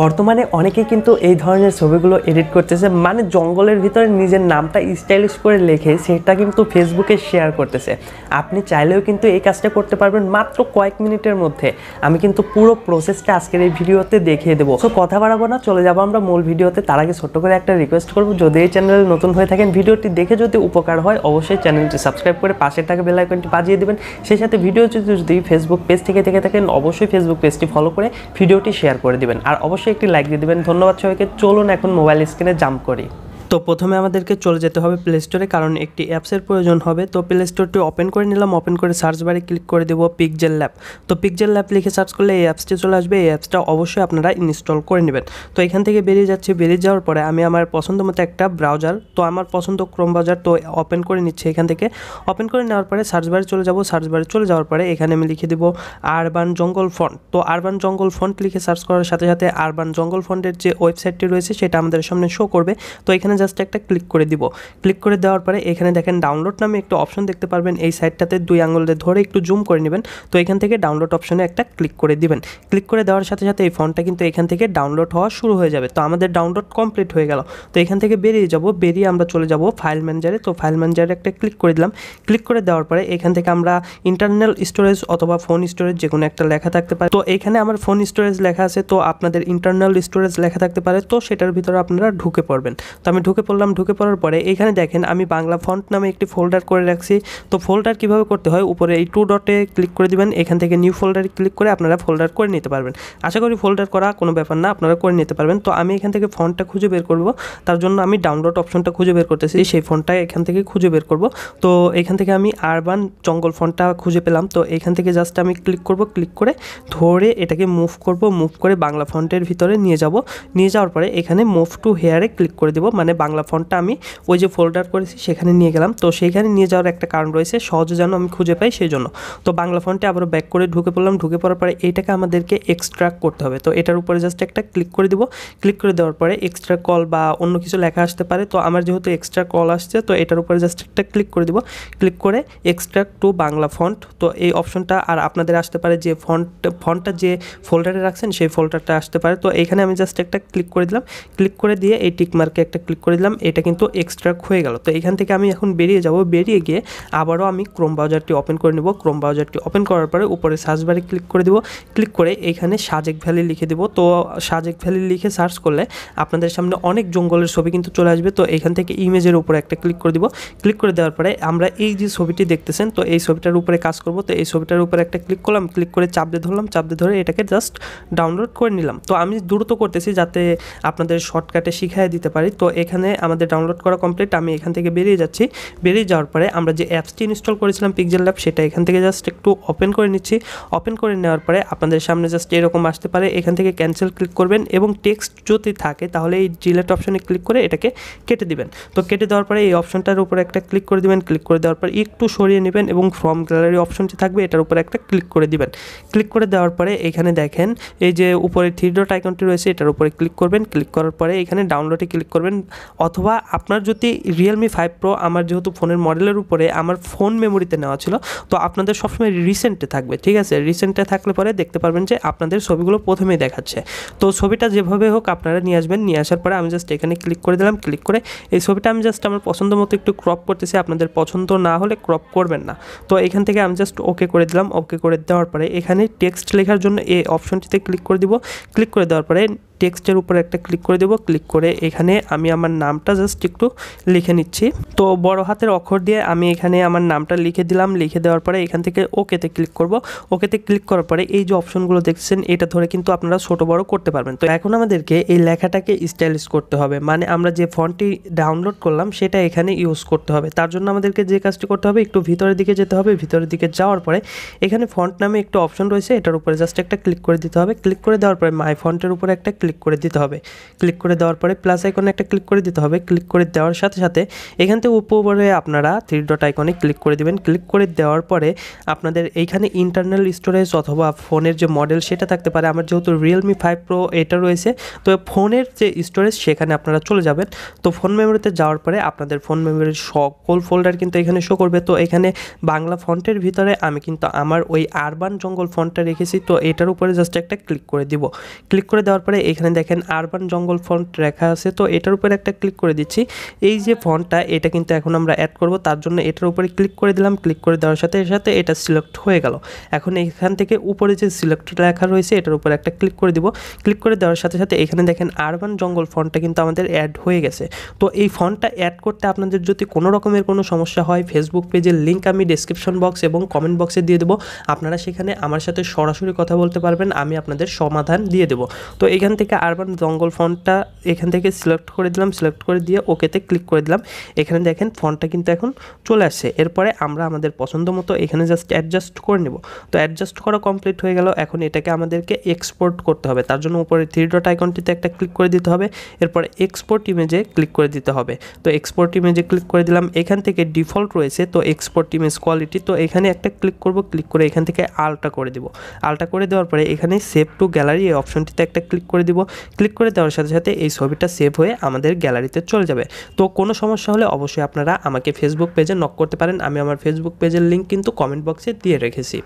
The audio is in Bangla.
বর্তমানে অনেকেই কিন্তু এই ধরনের ছবিগুলো এডিট করতেছে মানে জঙ্গলের ভিতরে নিজের নামটা স্টাইলিশ করে লেখে সেটা কিন্তু ফেসবুকে শেয়ার করতেছে আপনি চাইলেও কিন্তু এই কাজটা করতে পারবেন মাত্র কয়েক মিনিটের মধ্যে আমি কিন্তু পুরো প্রসেসটা আজকের এই ভিডিওতে দেখিয়ে দেবো তো কথা বাড়াবো না চলে যাবো আমরা মূল ভিডিওতে তার আগে ছোট্ট করে একটা রিকোয়েস্ট করবো যদি এই চ্যানেলে নতুন হয়ে থাকেন ভিডিওটি দেখে যদি উপকার হয় অবশ্যই চ্যানেলটি সাবস্ক্রাইব করে পাশে থাকা আইকনটি বাজিয়ে দেবেন সেই সাথে ভিডিও যদি ফেসবুক পেজ থেকে থেকে থাকেন অবশ্যই ফেসবুক পেজটি ফলো করে ভিডিওটি শেয়ার করে দেবেন আর অবশ্যই অবশ্যই একটি লাইক দিয়ে দেবেন ধন্যবাদ সবাইকে চলুন এখন মোবাইল স্ক্রিনে জাম্প করি তো প্রথমে আমাদেরকে চলে যেতে হবে প্লে স্টোরে কারণ একটি অ্যাপসের প্রয়োজন হবে তো প্লে স্টোরটি ওপেন করে নিলাম ওপেন করে সার্চ বারে ক্লিক করে দেবো পিকজেল ল্যাব তো পিকজেল ল্যাব লিখে সার্চ করলে এই অ্যাপসটি চলে আসবে এই অ্যাপসটা অবশ্যই আপনারা ইনস্টল করে নেবেন তো এখান থেকে বেরিয়ে যাচ্ছে বেরিয়ে যাওয়ার পরে আমি আমার পছন্দ মতো একটা ব্রাউজার তো আমার পছন্দ ক্রোম ব্রাউজার তো ওপেন করে নিচ্ছে এখান থেকে ওপেন করে নেওয়ার পরে সার্চ বারে চলে যাব সার্চ বারে চলে যাওয়ার পরে এখানে আমি লিখে দেবো আরবান জঙ্গল ফন্ট তো আরবান জঙ্গল ফন্ট লিখে সার্চ করার সাথে সাথে আরবান জঙ্গল ফন্টের যে ওয়েবসাইটটি রয়েছে সেটা আমাদের সামনে শো করবে তো এখানে জাস্ট একটা ক্লিক করে দিব ক্লিক করে দেওয়ার পরে এখানে দেখেন ডাউনলোড নামে একটু অপশন দেখতে পারবেন এই সাইটটাতে দুই আঙুলে ধরে একটু জুম করে নেবেন তো এখান থেকে ডাউনলোড অপশনে একটা ক্লিক করে দিবেন ক্লিক করে দেওয়ার সাথে সাথে এই ফোনটা কিন্তু এখান থেকে ডাউনলোড হওয়া শুরু হয়ে যাবে তো আমাদের ডাউনলোড কমপ্লিট হয়ে গেল তো এখান থেকে বেরিয়ে যাব বেরিয়ে আমরা চলে যাব ফাইল ম্যানেজারে তো ফাইল ম্যানেজারে একটা ক্লিক করে দিলাম ক্লিক করে দেওয়ার পরে এখান থেকে আমরা ইন্টারনাল স্টোরেজ অথবা ফোন স্টোরেজ যে কোনো একটা লেখা থাকতে পারে তো এখানে আমার ফোন স্টোরেজ লেখা আছে তো আপনাদের ইন্টারনাল স্টোরেজ লেখা থাকতে পারে তো সেটার ভিতরে আপনারা ঢুকে পড়বেন তো আমি ঢুকে পড়লাম ঢুকে পড়ার পরে এখানে দেখেন আমি বাংলা ফন্ট নামে একটি ফোল্ডার করে রাখছি তো ফোল্ডার কিভাবে করতে হয় উপরে এই টু ডটে ক্লিক করে দিবেন এখান থেকে নিউ ফোল্ডারে ক্লিক করে আপনারা ফোল্ডার করে নিতে পারবেন আশা করি ফোল্ডার করা কোনো ব্যাপার না আপনারা করে নিতে পারবেন তো আমি এখান থেকে ফন্টটা খুঁজে বের করব তার জন্য আমি ডাউনলোড অপশনটা খুঁজে বের করতেছি সেই ফোনটা এখান থেকে খুঁজে বের করব তো এখান থেকে আমি আরবান জঙ্গল ফোনটা খুঁজে পেলাম তো এখান থেকে জাস্ট আমি ক্লিক করব ক্লিক করে ধরে এটাকে মুভ করব মুভ করে বাংলা ফন্টের ভিতরে নিয়ে যাব নিয়ে যাওয়ার পরে এখানে মুভ টু হেয়ারে ক্লিক করে দেব মানে বাংলা ফন্টটা আমি ওই যে ফোল্ডার করেছি সেখানে নিয়ে গেলাম তো সেইখানে নিয়ে যাওয়ার একটা কারণ রয়েছে সহজে যেন আমি খুঁজে পাই সেই জন্য তো বাংলা ফন্টে আবার ব্যাক করে ঢুকে পড়লাম ঢুকে পড়ার পরে এইটাকে আমাদেরকে এক্সট্রাক্ট করতে হবে তো এটার উপরে জাস্ট একটা ক্লিক করে দিব ক্লিক করে দেওয়ার পরে এক্সট্রা কল বা অন্য কিছু লেখা আসতে পারে তো আমার যেহেতু এক্সট্রা কল আসছে তো এটার উপরে জাস্ট একটা ক্লিক করে দিব ক্লিক করে এক্সট্রাক্ট টু বাংলা ফন্ট তো এই অপশনটা আর আপনাদের আসতে পারে যে ফন্ট ফন্টটা যে ফোল্ডারে রাখছেন সেই ফোল্ডারটা আসতে পারে তো এখানে আমি জাস্ট একটা ক্লিক করে দিলাম ক্লিক করে দিয়ে এই টিকমার্কে একটা ক্লিক করে দিলাম এটা কিন্তু এক্সট্রাক্ট হয়ে গেল তো এখান থেকে আমি এখন বেরিয়ে যাব বেরিয়ে গিয়ে আবারও আমি ক্রোম ব্রাউজারটি ওপেন করে নেব ক্রোম ব্রাউজারটি ওপেন করার পরে উপরে সার্চ বারে ক্লিক করে দেব ক্লিক করে এখানে সাজেক ভ্যালি লিখে দেব তো সাজেক ভ্যালি লিখে সার্চ করলে আপনাদের সামনে অনেক জঙ্গলের ছবি কিন্তু চলে আসবে তো এখান থেকে ইমেজের উপরে একটা ক্লিক করে দিব ক্লিক করে দেওয়ার পরে আমরা এই যে ছবিটি দেখতেছেন তো এই ছবিটার উপরে কাজ করব তো এই ছবিটার উপরে একটা ক্লিক করলাম ক্লিক করে চাপ দিয়ে ধরলাম চাপতে ধরে এটাকে জাস্ট ডাউনলোড করে নিলাম তো আমি দ্রুত করতেছি যাতে আপনাদের শর্টকাটে শিখাই দিতে পারি তো এখানে এখানে আমাদের ডাউনলোড করা কমপ্লিট আমি এখান থেকে বেরিয়ে যাচ্ছি বেরিয়ে যাওয়ার পরে আমরা যে অ্যাপসটি ইনস্টল করেছিলাম পিকজেল ল্যাব সেটা এখান থেকে জাস্ট একটু ওপেন করে নিচ্ছি ওপেন করে নেওয়ার পরে আপনাদের সামনে জাস্ট এরকম আসতে পারে এখান থেকে ক্যান্সেল ক্লিক করবেন এবং টেক্সট যদি থাকে তাহলে এই ডিলেট অপশনে ক্লিক করে এটাকে কেটে দিবেন তো কেটে দেওয়ার পরে এই অপশনটার উপরে একটা ক্লিক করে দিবেন ক্লিক করে দেওয়ার পর একটু সরিয়ে নেবেন এবং ফর্ম গ্যালারি অপশনটি থাকবে এটার উপরে একটা ক্লিক করে দিবেন ক্লিক করে দেওয়ার পরে এখানে দেখেন এই যে উপরে থ্রিডোট আইকনটি রয়েছে এটার উপরে ক্লিক করবেন ক্লিক করার পরে এখানে ডাউনলোডে ক্লিক করবেন অথবা আপনার যদি রিয়েলমি ফাইভ প্রো আমার যেহেতু ফোনের মডেলের উপরে আমার ফোন মেমোরিতে নেওয়া ছিল তো আপনাদের সবসময় রিসেন্টে থাকবে ঠিক আছে রিসেন্টে থাকলে পরে দেখতে পারবেন যে আপনাদের ছবিগুলো প্রথমেই দেখাচ্ছে তো ছবিটা যেভাবে হোক আপনারা নিয়ে আসবেন নিয়ে আসার পরে আমি জাস্ট এখানে ক্লিক করে দিলাম ক্লিক করে এই ছবিটা আমি জাস্ট আমার পছন্দ মতো একটু ক্রপ করতেছি আপনাদের পছন্দ না হলে ক্রপ করবেন না তো এখান থেকে আমি জাস্ট ওকে করে দিলাম ওকে করে দেওয়ার পরে এখানে টেক্সট লেখার জন্য এই অপশনটিতে ক্লিক করে দিব ক্লিক করে দেওয়ার পরে টেক্সটের উপর একটা ক্লিক করে দেব ক্লিক করে এখানে আমি আমার নামটা জাস্ট একটু লিখে নিচ্ছি তো বড় হাতের অক্ষর দিয়ে আমি এখানে আমার নামটা লিখে দিলাম লিখে দেওয়ার পরে এখান থেকে ওকেতে ক্লিক করব ওকেতে ক্লিক করার পরে এই যে অপশনগুলো দেখছেন এটা ধরে কিন্তু আপনারা ছোট বড় করতে পারবেন তো এখন আমাদেরকে এই লেখাটাকে স্টাইলিশ করতে হবে মানে আমরা যে ফন্টটি ডাউনলোড করলাম সেটা এখানে ইউজ করতে হবে তার জন্য আমাদেরকে যে কাজটি করতে হবে একটু ভিতরের দিকে যেতে হবে ভিতরের দিকে যাওয়ার পরে এখানে ফন্ট নামে একটু অপশন রয়েছে এটার উপরে জাস্ট একটা ক্লিক করে দিতে হবে ক্লিক করে দেওয়ার পরে মাই ফন্টের উপরে একটা ক্লিক করে দিতে হবে ক্লিক করে দেওয়ার পরে প্লাস আইকনে একটা ক্লিক করে দিতে হবে ক্লিক করে দেওয়ার সাথে সাথে এখান থেকে উপরে আপনারা থ্রি ডট আইকনে ক্লিক করে দেবেন ক্লিক করে দেওয়ার পরে আপনাদের এইখানে ইন্টারনাল স্টোরেজ অথবা ফোনের যে মডেল সেটা থাকতে পারে আমার যেহেতু রিয়েলমি ফাইভ প্রো এটা রয়েছে তো ফোনের যে স্টোরেজ সেখানে আপনারা চলে যাবেন তো ফোন মেমোরিতে যাওয়ার পরে আপনাদের ফোন মেমোরির সকল ফোল্ডার কিন্তু এখানে শো করবে তো এখানে বাংলা ফন্টের ভিতরে আমি কিন্তু আমার ওই আরবান জঙ্গল ফন্টটা রেখেছি তো এটার উপরে জাস্ট একটা ক্লিক করে দিব ক্লিক করে দেওয়ার পরে এখানে দেখেন আরবান জঙ্গল ফন্ট রেখা আছে তো এটার উপরে একটা ক্লিক করে দিচ্ছি এই যে ফন্টটা এটা কিন্তু এখন আমরা অ্যাড করব তার জন্য এটার উপরে ক্লিক করে দিলাম ক্লিক করে দেওয়ার সাথে এর সাথে এটা সিলেক্ট হয়ে গেল এখন এখান থেকে উপরে যে সিলেক্ট লেখা রয়েছে এটার উপরে একটা ক্লিক করে দিব ক্লিক করে দেওয়ার সাথে সাথে এখানে দেখেন আরবান জঙ্গল ফন্টটা কিন্তু আমাদের অ্যাড হয়ে গেছে তো এই ফন্টটা অ্যাড করতে আপনাদের যদি কোনো রকমের কোনো সমস্যা হয় ফেসবুক পেজের লিঙ্ক আমি ডিসক্রিপশন বক্স এবং কমেন্ট বক্সে দিয়ে দেবো আপনারা সেখানে আমার সাথে সরাসরি কথা বলতে পারবেন আমি আপনাদের সমাধান দিয়ে দেবো তো এখান থেকে থেকে আরবান জঙ্গল ফন্টটা এখান থেকে সিলেক্ট করে দিলাম সিলেক্ট করে দিয়ে ওকেতে ক্লিক করে দিলাম এখানে দেখেন ফন্টটা কিন্তু এখন চলে আসছে এরপরে আমরা আমাদের পছন্দ মতো এখানে জাস্ট অ্যাডজাস্ট করে নেব তো অ্যাডজাস্ট করা কমপ্লিট হয়ে গেল এখন এটাকে আমাদেরকে এক্সপোর্ট করতে হবে তার জন্য উপরে থ্রি ডট আইকনটিতে একটা ক্লিক করে দিতে হবে এরপরে এক্সপোর্ট ইমেজে ক্লিক করে দিতে হবে তো এক্সপোর্ট ইমেজে ক্লিক করে দিলাম এখান থেকে ডিফল্ট রয়েছে তো এক্সপোর্ট ইমেজ কোয়ালিটি তো এখানে একটা ক্লিক করব ক্লিক করে এখান থেকে আলটা করে দিব আলটা করে দেওয়ার পরে এখানে সেভ টু গ্যালারি এই অপশনটিতে একটা ক্লিক করে দেব দিব ক্লিক করে দেওয়ার সাথে সাথে এই ছবিটা সেভ হয়ে আমাদের গ্যালারিতে চলে যাবে তো কোনো সমস্যা হলে অবশ্যই আপনারা আমাকে ফেসবুক পেজে নক করতে পারেন আমি আমার ফেসবুক পেজের লিঙ্ক কিন্তু কমেন্ট বক্সে দিয়ে রেখেছি